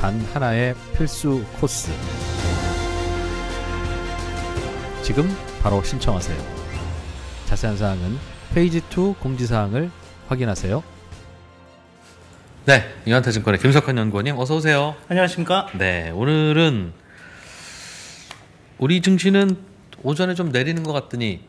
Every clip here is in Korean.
단 하나의 필수 코스. 지금 바로 신청하세요. 자세한 사항은 페이지 2 공지사항을 확인하세요. 네, 이한타증권의 김석환 연구원님 어서 오세요. 안녕하십니까? 네, 오늘은 우리 증시는 오전에 좀 내리는 것 같더니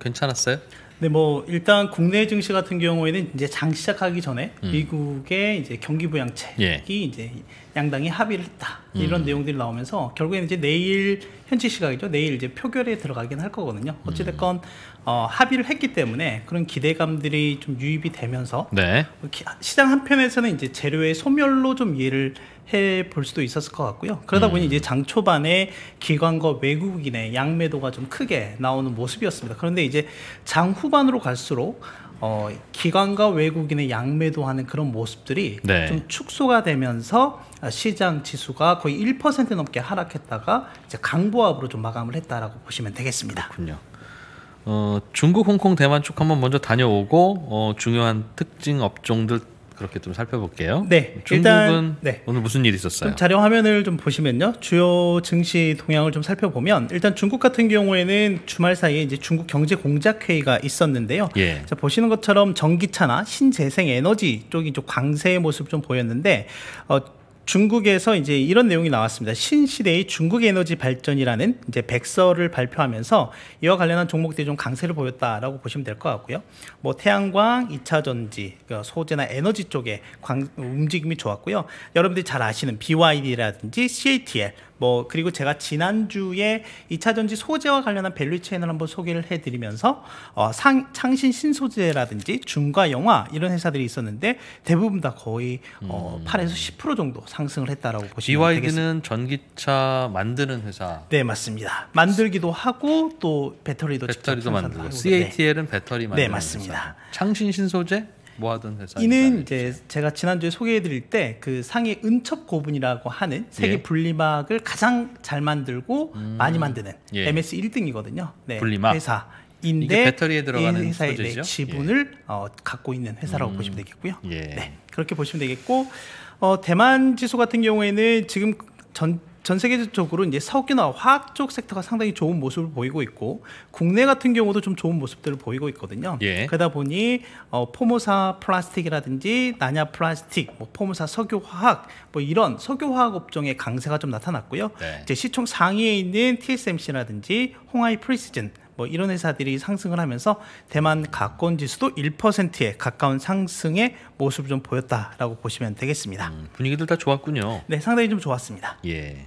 괜찮았어요? 네, 뭐 일단 국내 증시 같은 경우에는 이제 장 시작하기 전에 음. 미국의 이제 경기 부양책이 예. 이제 양당이 합의를 했다 음. 이런 음. 내용들이 나오면서 결국에는 이제 내일 현지 시각이죠 내일 이제 표결에 들어가긴 할 거거든요 음. 어찌됐건 음. 어, 합의를 했기 때문에 그런 기대감들이 좀 유입이 되면서 네. 어, 시장 한편에서는 이제 재료의 소멸로 좀 이해를 해볼 수도 있었을 것 같고요. 그러다 보니 음. 이제 장 초반에 기관과 외국인의 양매도가 좀 크게 나오는 모습이었습니다. 그런데 이제 장 후반으로 갈수록 어, 기관과 외국인의 양매도하는 그런 모습들이 네. 좀 축소가 되면서 시장 지수가 거의 1% 넘게 하락했다가 이제 강보합으로 좀 마감을 했다라고 보시면 되겠습니다. 군요 어, 중국, 홍콩, 대만 쪽 한번 먼저 다녀오고 어, 중요한 특징 업종들 그렇게 좀 살펴볼게요. 네, 중국은 일단, 네. 오늘 무슨 일이 있었어요? 자료 화면을 좀 보시면요, 주요 증시 동향을 좀 살펴보면 일단 중국 같은 경우에는 주말 사이에 이제 중국 경제 공작 회의가 있었는데요. 예. 자, 보시는 것처럼 전기차나 신재생 에너지 쪽이 좀 강세의 모습 좀 보였는데 어, 중국에서 이제 이런 내용이 나왔습니다. 신시대의 중국 에너지 발전이라는 이제 백서를 발표하면서 이와 관련한 종목들이 좀 강세를 보였다라고 보시면 될 것 같고요. 뭐 태양광, 2차 전지, 그 소재나 에너지 쪽에 움직임이 좋았고요. 여러분들이 잘 아시는 BYD라든지 CATL 뭐 그리고 제가 지난주에 2차 전지 소재와 관련한 밸류 체인을 한번 소개를 해드리면서 어, 상, 창신 신소재라든지 중과 영화 이런 회사들이 있었는데 대부분 다 거의 어, 음. 8에서 10% 정도 상승을 했다라고 보시면 BYD는 되겠습니다. 전기차 만드는 회사. 네 맞습니다. 만들기도 하고 또 배터리도 배터리도 만들고 CATL은 배터리 네, 만드는 네 맞습니다. 회사. 창신 신소재 뭐 하던 회사? 이는 이제 제가 지난주에 소개해드릴 때 그 상해 은첩 고분이라고 하는 예. 세계 예. 분리막을 가장 잘 만들고 음. 많이 만드는 예. MS 1등이거든요. 네, 분리막 회사. 인데 배터리에 들어가는 회사의 네, 지분을 예. 어, 갖고 있는 회사라고 음. 보시면 되겠고요. 예. 네, 그렇게 보시면 되겠고 어, 대만 지수 같은 경우에는 지금 전전 세계적으로 이제 석유나 화학 쪽 섹터가 상당히 좋은 모습을 보이고 있고 국내 같은 경우도 좀 좋은 모습들을 보이고 있거든요. 예. 그러다 보니 어, 포모사 플라스틱이라든지 나냐 플라스틱, 뭐 포모사 석유화학 뭐 이런 석유화학 업종의 강세가 좀 나타났고요. 네. 이제 시총 상위에 있는 TSMC라든지 홍하이 프리시즌 뭐 이런 회사들이 상승을 하면서 대만 가권 지수도 1%에 가까운 상승의 모습을 좀 보였다라고 보시면 되겠습니다. 음, 분위기들 다 좋았군요. 네, 상당히 좀 좋았습니다. 예.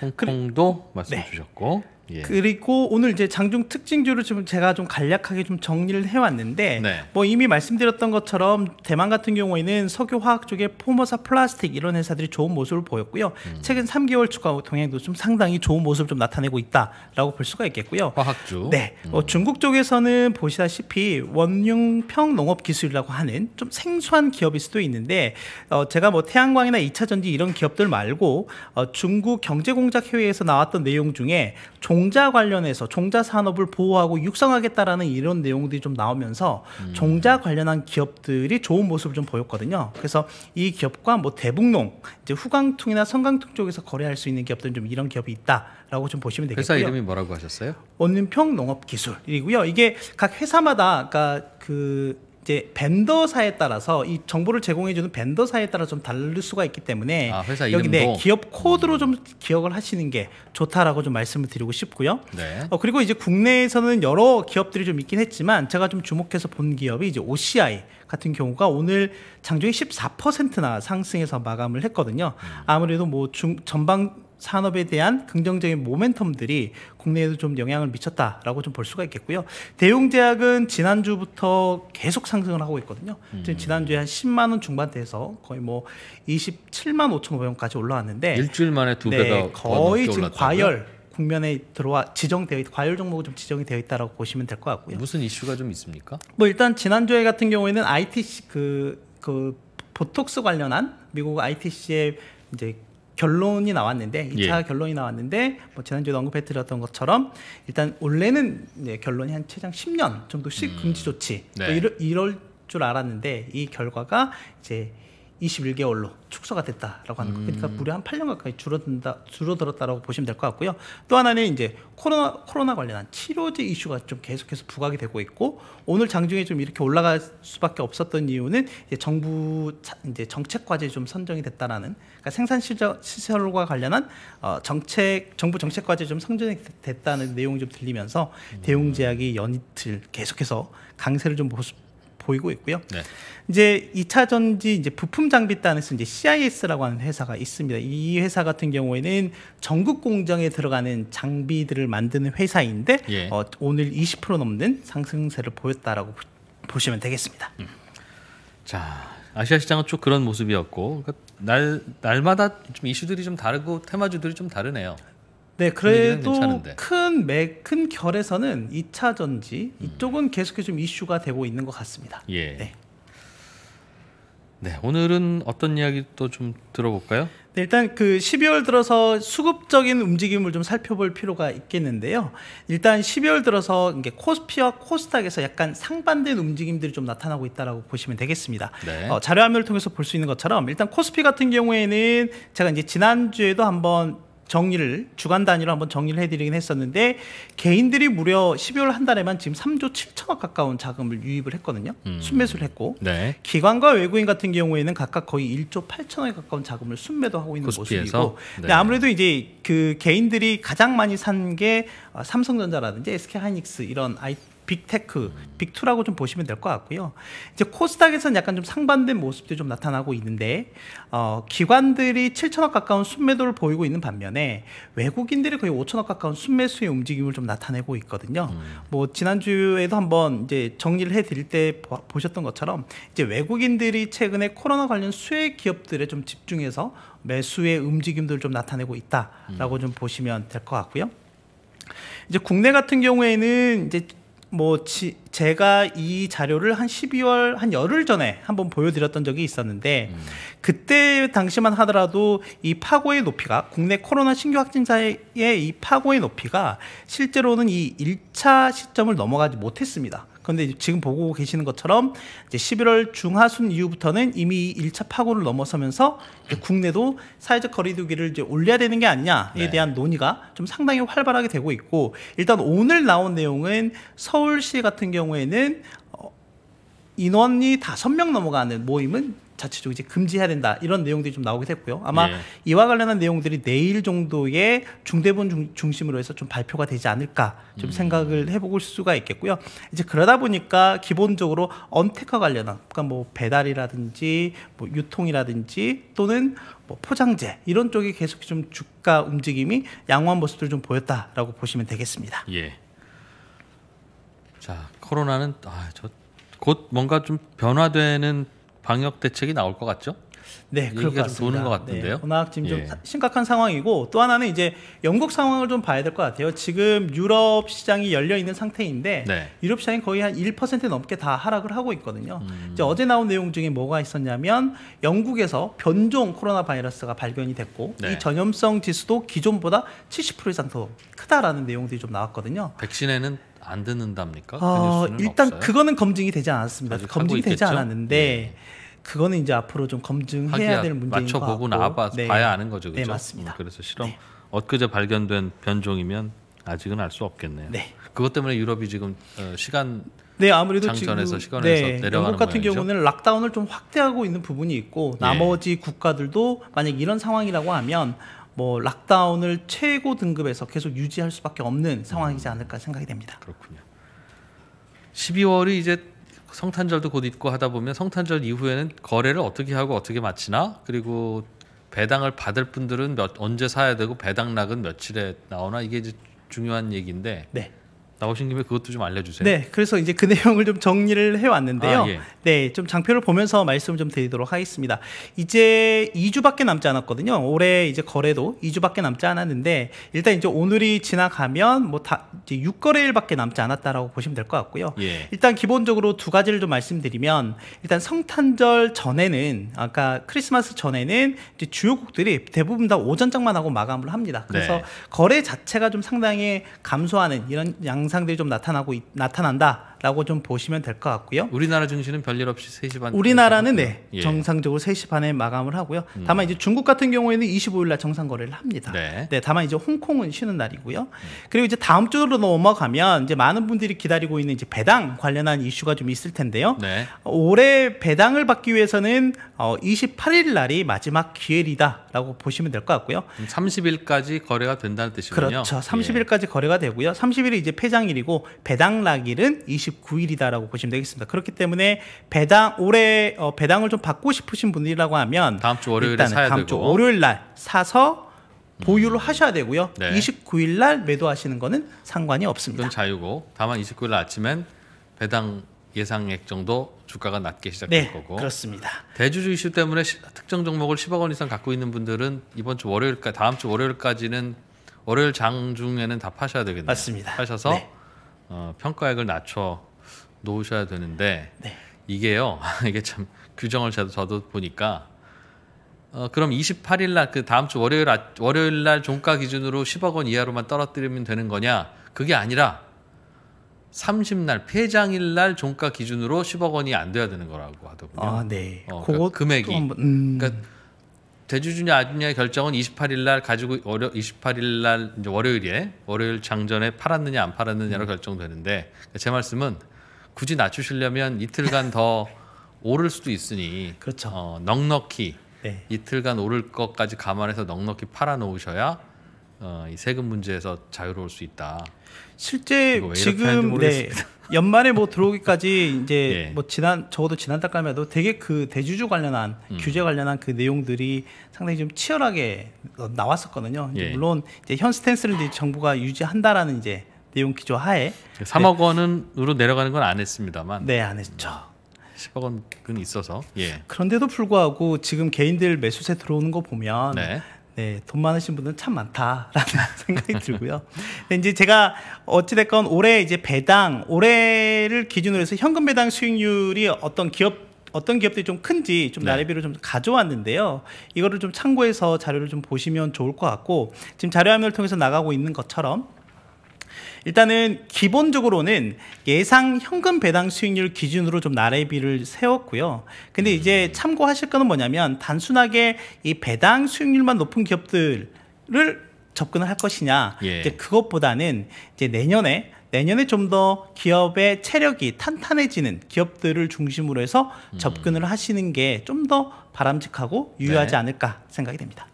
홍콩도 그래, 말씀 네. 주셨고 예. 그리고 오늘 이제 장중 특징주를 지 제가 좀 간략하게 좀 정리를 해왔는데 네. 뭐 이미 말씀드렸던 것처럼 대만 같은 경우에는 석유화학 쪽에 포머사 플라스틱 이런 회사들이 좋은 모습을 보였고요. 음. 최근 3개월 주가 동향도 좀 상당히 좋은 모습을 좀 나타내고 있다라고 볼 수가 있겠고요. 화학주. 네. 음. 어, 중국 쪽에서는 보시다시피 원융평 농업 기술이라고 하는 좀 생소한 기업일 수도 있는데 어, 제가 뭐 태양광이나 2차 전지 이런 기업들 말고 어, 중국 경제공작 회의에서 나왔던 내용 중에 종 종자 관련해서 종자 산업을 보호하고 육성하겠다라는 이런 내용들이 좀 나오면서 음. 종자 관련한 기업들이 좋은 모습을 좀 보였거든요. 그래서 이 기업과 뭐 대북농, 이제 후광통이나 성광통 쪽에서 거래할 수 있는 기업들은 좀 이런 기업이 있다라고 좀 보시면 되겠고요. 회사 이름이 뭐라고 하셨어요? 원는평 농업기술이고요. 이게 각 회사마다 그러니까 그 이제 벤더사에 따라서 이 정보를 제공해주는 벤더사에 따라 좀 다를 수가 있기 때문에 아, 여기 네 기업 코드로 음. 좀 기억을 하시는 게 좋다라고 좀 말씀을 드리고 싶고요. 네. 어, 그리고 이제 국내에서는 여러 기업들이 좀 있긴 했지만 제가 좀 주목해서 본 기업이 이제 OCI 같은 경우가 오늘 장중에 14%나 상승해서 마감을 했거든요. 음. 아무래도 뭐 중, 전방 산업에 대한 긍정적인 모멘텀들이 국내에도 좀 영향을 미쳤다라고 좀 볼 수가 있겠고요. 대용제약은 지난주부터 계속 상승을 하고 있거든요. 음. 지금 지난주에 한 10만 원 중반대에서 거의 뭐 27만 5 5원까지 올라왔는데 일주일 만에 두 배가 네, 거의 지금 올랐다고요? 과열 국면에 들어와 지정되어 있, 과열 종목은 좀 지정이 되어 있다라고 보시면 될 것 같고요. 무슨 이슈가 좀 있습니까? 뭐 일단 지난주에 같은 경우에는 ITC 그그 그 보톡스 관련한 미국 ITC의 이제 결론이 나왔는데 2차 예. 결론이 나왔는데 뭐 지난주에 언급해드렸던 것처럼 일단 원래는 네, 결론이 한 최장 10년 정도씩 음. 금지 조치 뭐 네. 뭐 이럴, 이럴 줄 알았는데 이 결과가 이제 21개월로 축소가 됐다라고 하는 거. 그러니까 음. 무려 한 8년 가까이 줄어든다 줄어들었다라고 보시면 될 것 같고요. 또 하나는 이제 코로나 코로나 관련한 치료제 이슈가 좀 계속해서 부각이 되고 있고 오늘 장중에 좀 이렇게 올라갈 수밖에 없었던 이유는 이제 정부 이제 정책 과제에 좀 선정이 됐다라는 그러니까 생산 시설과 관련한 어, 정책 정부 정책 과제에 좀 선정이 됐다는 내용이 좀 들리면서 음. 대웅제약이 연이틀 계속해서 강세를 좀 보수, 보이고 있고요. 네. 이제 2차 전지 이제 부품 장비 단에서 이제 CIS라고 하는 회사가 있습니다. 이 회사 같은 경우에는 전국 공장에 들어가는 장비들을 만드는 회사인데 예. 어, 오늘 20% 넘는 상승세를 보였다라고 보시면 되겠습니다. 음. 자, 아시아 시장은 쭉 그런 모습이었고 그러니까 날 날마다 좀 이슈들이 좀 다르고 테마주들이 좀 다르네요. 네, 그 그래도 큰큰 결에서는 2차 전지 음. 이쪽은 계속해서 좀 이슈가 되고 있는 것 같습니다. 예. 네. 네, 오늘은 어떤 이야기 또 좀 들어볼까요? 네, 일단 그 12월 들어서 수급적인 움직임을 좀 살펴볼 필요가 있겠는데요. 일단 12월 들어서 이게 코스피와 코스닥에서 약간 상반된 움직임들이 좀 나타나고 있다라고 보시면 되겠습니다. 네. 어, 자료 화면을 통해서 볼 수 있는 것처럼 일단 코스피 같은 경우에는 제가 이제 지난주에도 한번 정리를 주간 단위로 한번 정리를 해드리긴 했었는데 개인들이 무려 12월 한 달에만 지금 3조 7천억 가까운 자금을 유입을 했거든요. 음. 순매수를 했고 네. 기관과 외국인 같은 경우에는 각각 거의 1조 8천억에 가까운 자금을 순매도 하고 있는 고스피에서? 모습이고 네. 아무래도 이제 그 개인들이 가장 많이 산게 어, 삼성전자라든지 SK하이닉스 이런 아이 빅테크, 빅투라고 좀 보시면 될 것 같고요. 이제 코스닥에서는 약간 좀 상반된 모습들이 좀 나타나고 있는데 어, 기관들이 7천억 가까운 순매도를 보이고 있는 반면에 외국인들이 거의 5천억 가까운 순매수의 움직임을 좀 나타내고 있거든요. 음. 뭐 지난주에도 한번 이제 정리를 해드릴 때 보, 보셨던 것처럼 이제 외국인들이 최근에 코로나 관련 수혜 기업들에 좀 집중해서 매수의 움직임들을 좀 나타내고 있다라고 음. 좀 보시면 될 것 같고요. 이제 국내 같은 경우에는 이제 뭐 치, 제가 이 자료를 한 12월 한 열흘 전에 한번 보여드렸던 적이 있었는데 음. 그때 당시만 하더라도 이 파고의 높이가 국내 코로나 신규 확진자의 이 파고의 높이가 실제로는 이 1차 시점을 넘어가지 못했습니다. 그런데 지금 보고 계시는 것처럼 이제 11월 중하순 이후부터는 이미 1차 파고를 넘어서면서 국내도 사회적 거리두기를 이제 올려야 되는 게 아니냐에 네. 대한 논의가 좀 상당히 활발하게 되고 있고 일단 오늘 나온 내용은 서울시 같은 경우 경우에는 어, 인원이 다섯 명 넘어가는 모임은 자체적으로 이제 금지해야 된다 이런 내용들이 좀 나오게 됐고요. 아마 예. 이와 관련한 내용들이 내일 정도의 중대본 중, 심으로 해서 좀 발표가 되지 않을까 좀 음. 생각을 해 볼 수가 있겠고요. 이제 그러다 보니까 기본적으로 언택과 관련한 그러니까 뭐 배달이라든지 뭐 유통이라든지 또는 뭐 포장재 이런 쪽이 계속 좀 주가 움직임이 양호한 모습들을 좀 보였다라고 보시면 되겠습니다. 예. 자 코로나는 아, 저곧 뭔가 좀 변화되는 방역 대책이 나올 것 같죠? 네, 그렇게같습것 같은데요. 네, 워낙 지금 예. 좀 심각한 상황이고 또 하나는 이제 영국 상황을 좀 봐야 될 것 같아요. 지금 유럽 시장이 열려 있는 상태인데 네. 유럽 시장이 거의 한 1% 넘게 다 하락을 하고 있거든요. 음. 이제 어제 나온 내용 중에 뭐가 있었냐면 영국에서 변종 코로나 바이러스가 발견이 됐고 네. 이 전염성 지수도 기존보다 70% 이상 더 크다라는 내용들이 좀 나왔거든요. 백신에는 안 듣는답니까? 어, 일단 없어요? 그거는 검증이 되지 않았습니다. 검증이 되지 않았는데 네. 그거는 이제 앞으로 좀 검증해야 될 문제인 맞춰 보고 네. 봐야 아는 거죠, 그렇죠? 네, 맞습니다. 음, 그래서 실험 네. 엊그제 발견된 변종이면 아직은 알 수 없겠네요. 네. 그것 때문에 유럽이 지금 어, 시간 네 아무래도 장전에서 시간에서 네, 내려가는 영국 같은 모양이죠? 경우는 락다운을 좀 확대하고 있는 부분이 있고 예. 나머지 국가들도 만약 이런 상황이라고 하면 뭐 락다운을 최고 등급에서 계속 유지할 수밖에 없는 상황이지 음. 않을까 생각이 됩니다. 그렇군요. 12월이 이제 성탄절도 곧 있고 하다 보면 성탄절 이후에는 거래를 어떻게 하고 어떻게 마치나 그리고 배당을 받을 분들은 몇, 언제 사야 되고 배당락은 며칠에 나오나 이게 이제 중요한 얘기인데 네. 나오신 김에 그것도 좀 알려주세요. 네, 그래서 이제 그 내용을 좀 정리를 해왔는데요. 아, 예. 네, 좀 장표를 보면서 말씀을 좀 드리도록 하겠습니다. 이제 2주밖에 남지 않았거든요. 올해 이제 거래도 2주밖에 남지 않았는데 일단 이제 오늘이 지나가면 뭐 다 이제 6거래일밖에 남지 않았다라고 보시면 될 것 같고요. 예. 일단 기본적으로 두 가지를 좀 말씀드리면 일단 성탄절 전에는 아까 크리스마스 전에는 주요국들이 대부분 다 오전장만 하고 마감을 합니다. 그래서 네. 거래 자체가 좀 상당히 감소하는 이런 양 증상들이 좀 나타나고 나타난다 라고좀 보시면 될 것 같고요. 우리나라 증시는 별일 없이 3시 반. 우리나라는 네, 예. 정상적으로 3시 반에 마감을 하고요. 음. 다만 이제 중국 같은 경우에는 25일 날 정상 거래를 합니다. 네. 네. 다만 이제 홍콩은 쉬는 날이고요. 음. 그리고 이제 다음 주로 넘어가면 이제 많은 분들이 기다리고 있는 이제 배당 관련한 이슈가 좀 있을 텐데요. 네. 올해 배당을 받기 위해서는 어, 28일 날이 마지막 기회이다라고 보시면 될 것 같고요. 30일까지 거래가 된다는 뜻이군요. 그렇죠. 30일까지 예. 거래가 되고요. 30일이 이제 폐장일이고 배당락일은 20 29일이다라고 보시면 되겠습니다. 그렇기 때문에 배당 올해 어, 배당을 좀 받고 싶으신 분이라고 들 하면 다음 주 월요일에 사야 다음 되고. 주 월요일 날 사서 음. 보유를 하셔야 되고요. 네. 29일 날 매도하시는 거는 상관이 없습니다. 그건 자유고 다만 29일 날 아침엔 배당 예상액 정도 주가가 낮게 시작될 네, 거고 그렇습니다. 대주주 이슈 때문에 시, 특정 종목을 10억 원 이상 갖고 있는 분들은 이번 주 월요일까 지 다음 주 월요일까지는 월요일 장 중에는 다 파셔야 되겠네요. 맞습니다. 파셔서 네. 어, 평가액을 낮춰 놓으셔야 되는데 네. 이게요 이게 참 규정을 저도, 저도 보니까 어, 그럼 28일 날 그 다음 주 월요일 아, 월요일 날 종가 기준으로 10억 원 이하로만 떨어뜨리면 되는 거냐 그게 아니라 30날 폐장일 날 종가 기준으로 10억 원이 안 돼야 되는 거라고 하더군요. 아, 네. 어, 그러니까 금액이. 한번, 음... 그러니까 대주주냐 아주냐의 결정은 28일 날 가지고 월요 28일 날 이제 월요일에 월요일 장전에 팔았느냐 안 팔았느냐로 음. 결정되는데 그러니까 제 말씀은 굳이 낮추시려면 이틀간 더 오를 수도 있으니 그렇죠. 어, 넉넉히 네. 이틀간 오를 것까지 감안해서 넉넉히 팔아 놓으셔야 어, 이 세금 문제에서 자유로울 수 있다. 실제 지금 네, 연말에 뭐 들어오기까지 이제 예. 뭐 지난 적어도 지난 달까만 해도 되게 그 대주주 관련한 음. 규제 관련한 그 내용들이 상당히 좀 치열하게 나왔었거든요. 예. 이제 물론 이제 현 스탠스를 이제 정부가 유지한다라는 이제 내용 기조 하에 3억 그 원은으로 내려가는 건 안 했습니다만 네 안 했죠. 10억 음. 원은 있어서 예. 그런데도 불구하고 지금 개인들 매수세 들어오는 거 보면 네. 네, 돈 많으신 분은 참 많다라는 생각이 들고요. 근데 이제 제가 어찌됐건 올해 이제 배당, 올해를 기준으로 해서 현금 배당 수익률이 어떤 기업 어떤 기업들이 좀 큰지 좀 나래비로 네. 좀 가져왔는데요. 이거를 좀 참고해서 자료를 좀 보시면 좋을 것 같고 지금 자료 화면을 통해서 나가고 있는 것처럼 일단은 기본적으로는 예상 현금 배당 수익률 기준으로 좀 나래비를 세웠고요. 근데 이제 참고하실 거는 뭐냐면 단순하게 이 배당 수익률만 높은 기업들을 접근을 할 것이냐. 예. 이제 그것보다는 이제 내년에 내년에 좀 더 기업의 체력이 탄탄해지는 기업들을 중심으로 해서 음. 접근을 하시는 게 좀 더 바람직하고 유효하지 네. 않을까 생각이 됩니다.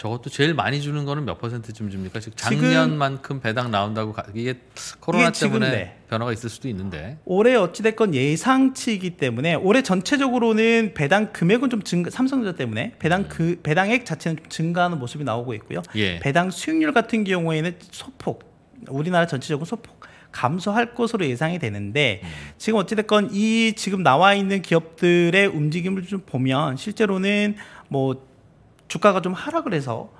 저것도 제일 많이 주는 거는 몇 퍼센트쯤 줍니까? 지금 작년만큼 배당 나온다고 가, 이게 코로나 이게 때문에 네. 변화가 있을 수도 있는데 올해 어찌됐건 예상치이기 때문에 올해 전체적으로는 배당 금액은 좀 증가 삼성전자 때문에 배당 그 배당액 자체는 좀 증가하는 모습이 나오고 있고요. 예. 배당 수익률 같은 경우에는 소폭 우리나라 전체적으로 소폭 감소할 것으로 예상이 되는데 음. 지금 어찌됐건 이 지금 나와 있는 기업들의 움직임을 좀 보면 실제로는 뭐 주가가 좀 하락을 해서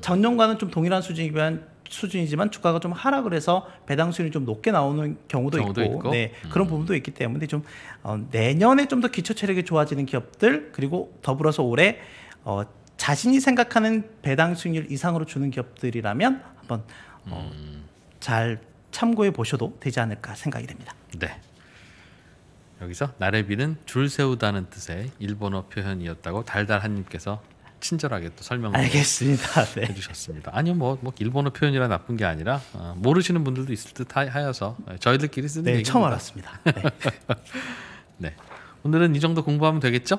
작년과는좀 뭐 음. 동일한 수준이지만 수준이지만 주가가 좀 하락을 해서 배당 수익이 좀 높게 나오는 경우도, 경우도 있고, 있고, 네, 음. 그런 부분도 있기 때문에 좀 어, 내년에 좀 더 기초 체력이 좋아지는 기업들 그리고 더불어서 올해 어, 자신이 생각하는 배당 수익률 이상으로 주는 기업들이라면 한번 어, 음. 잘 참고해 보셔도 되지 않을까 생각이 됩니다. 네. 여기서 나래비는 줄 세우다는 뜻의 일본어 표현이었다고 달달한님께서 친절하게 또 설명을 알겠습니다. 네. 해주셨습니다. 아니요, 뭐, 뭐 일본어 표현이라 나쁜 게 아니라 어, 모르시는 분들도 있을 듯 하여서 예, 저희들끼리 쓰는 네, 얘기입 처음 알았습니다. 네. 네. 오늘은 이 정도 공부하면 되겠죠?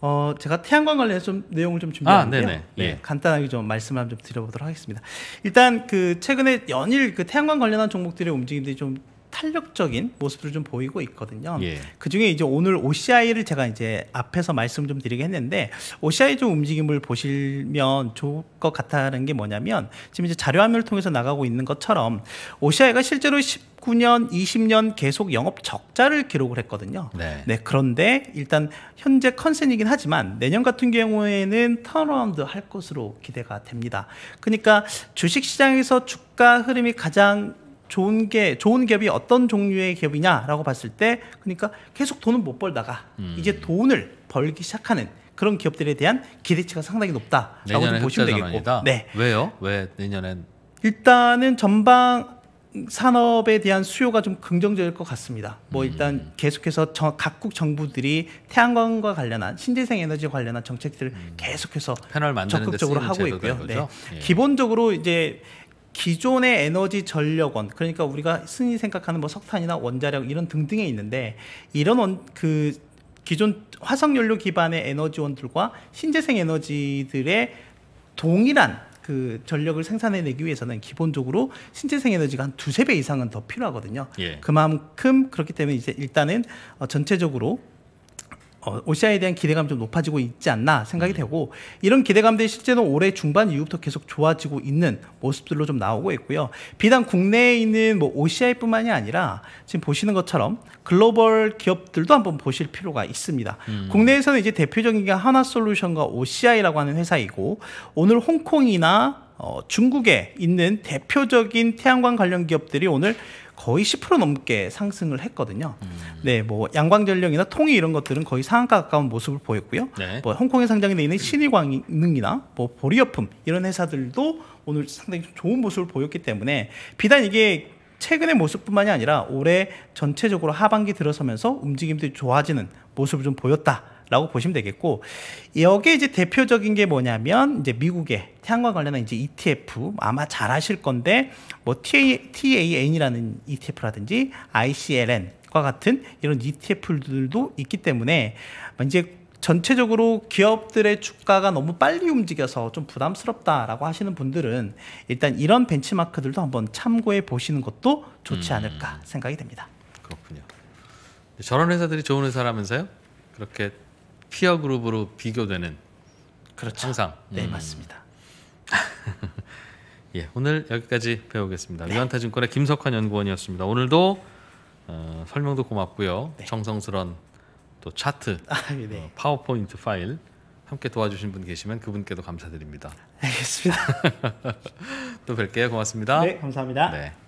어, 제가 태양광 관련좀 내용을 좀 아, 준비했는데요. 아, 네, 예. 간단하게 좀 말씀을 좀 드려보도록 하겠습니다. 일단 그 최근에 연일 그 태양광 관련한 종목들의 움직임들이 좀 탄력적인 모습을 좀 보이고 있거든요. 예. 그 중에 이제 오늘 OCI를 제가 이제 앞에서 말씀 좀드리게 했는데 OCI 좀 움직임을 보시면 좋을 것 같다는 게 뭐냐면 지금 이제 자료 화면을 통해서 나가고 있는 것처럼 OCI가 실제로 19년, 20년 계속 영업 적자를 기록을 했거든요. 네. 네. 그런데 일단 현재 컨센이긴 하지만 내년 같은 경우에는 턴어라운드 할 것으로 기대가 됩니다. 그러니까 주식 시장에서 주가 흐름이 가장 좋은 게 좋은 기업이 어떤 종류의 기업이냐라고 봤을 때 그러니까 계속 돈을못 벌다가 음. 이제 돈을 벌기 시작하는 그런 기업들에 대한 기대치가 상당히 높다라고 보시면 되겠고. 네. 왜요? 왜 내년엔 일단은 전방 산업에 대한 수요가 좀 긍정적일 것 같습니다. 뭐 음. 일단 계속해서 저, 각국 정부들이 태양광과 관련한 신재생 에너지 관련한 정책들을 음. 계속해서 적극적으로 하고 있고요. 네. 예. 기본적으로 이제 기존의 에너지 전력원 그러니까 우리가 흔히 생각하는 뭐 석탄이나 원자력 이런 등등에 있는데 이런 원, 그 기존 화석 연료 기반의 에너지원들과 신재생 에너지들의 동일한 그 전력을 생산해내기 위해서는 기본적으로 신재생 에너지가 한 두 세 배 이상은 더 필요하거든요. 예. 그만큼 그렇기 때문에 이제 일단은 어, 전체적으로 어, 오시아에 대한 기대감이 좀 높아지고 있지 않나 생각이 음. 되고 이런 기대감들이 실제로 올해 중반 이후부터 계속 좋아지고 있는 모습들로 좀 나오고 있고요. 비단 국내에 있는 뭐 오시아뿐만이 아니라 지금 보시는 것처럼 글로벌 기업들도 한번 보실 필요가 있습니다. 음. 국내에서는 이제 대표적인 게 하나솔루션과 오시아이라고 하는 회사이고 오늘 홍콩이나 어, 중국에 있는 대표적인 태양광 관련 기업들이 오늘 거의 10% 넘게 상승을 했거든요. 음. 네, 뭐 양광전력이나 통이 이런 것들은 거의 상한가 가까운 모습을 보였고요. 네. 뭐 홍콩에 상장돼 있는 신일광능이나 뭐 보리여품 이런 회사들도 오늘 상당히 좋은 모습을 보였기 때문에 비단 이게 최근의 모습뿐만이 아니라 올해 전체적으로 하반기 들어서면서 움직임들이 좋아지는 모습을 좀 보였다. 라고 보시면 되겠고 여기에 이제 대표적인 게 뭐냐면 이제 미국의 태양과 관련한 이제 ETF 아마 잘 아실 건데 뭐 TAN이라는 ETF라든지 ICLN과 같은 이런 ETF들도 있기 때문에 이제 전체적으로 기업들의 주가가 너무 빨리 움직여서 좀 부담스럽다라고 하시는 분들은 일단 이런 벤치마크들도 한번 참고해 보시는 것도 좋지 음. 않을까 생각이 됩니다. 그렇군요. 저런 회사들이 좋은 회사라면서요? 그렇게 피어 그룹으로 비교되는 그렇죠. 항상 네 음. 맞습니다. 예, 오늘 여기까지 배우겠습니다. 네. 유한타증권의 김석환 연구원이었습니다. 오늘도 어, 설명도 고맙고요. 네. 정성스런 또 차트, 아, 네. 어, 파워포인트 파일 함께 도와주신 분 계시면 그분께도 감사드립니다. 알겠습니다. 또 뵐게요. 고맙습니다. 네, 감사합니다. 네.